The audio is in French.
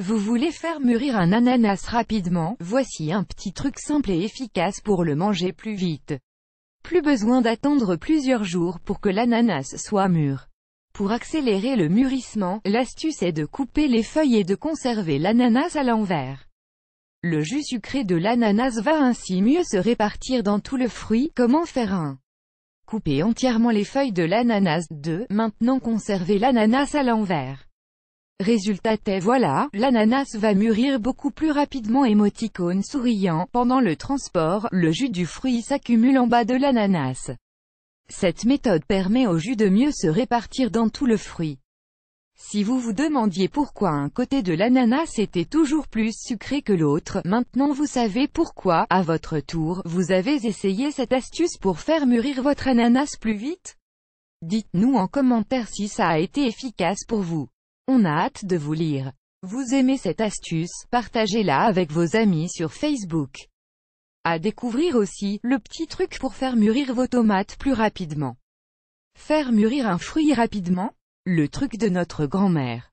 Vous voulez faire mûrir un ananas rapidement, voici un petit truc simple et efficace pour le manger plus vite. Plus besoin d'attendre plusieurs jours pour que l'ananas soit mûr. Pour accélérer le mûrissement, l'astuce est de couper les feuilles et de conserver l'ananas à l'envers. Le jus sucré de l'ananas va ainsi mieux se répartir dans tout le fruit, comment faire un Couper entièrement les feuilles de l'ananas, 2. Maintenant conservez l'ananas à l'envers. Résultat est voilà, l'ananas va mûrir beaucoup plus rapidement émoticône souriant. Pendant le transport, le jus du fruit s'accumule en bas de l'ananas. Cette méthode permet au jus de mieux se répartir dans tout le fruit. Si vous vous demandiez pourquoi un côté de l'ananas était toujours plus sucré que l'autre, maintenant vous savez pourquoi, à votre tour, vous avez essayé cette astuce pour faire mûrir votre ananas plus vite Dites-nous en commentaire si ça a été efficace pour vous. On a hâte de vous lire. Vous aimez cette astuce, partagez-la avec vos amis sur Facebook. À découvrir aussi, le petit truc pour faire mûrir vos tomates plus rapidement. Faire mûrir un fruit rapidement Le truc de notre grand-mère.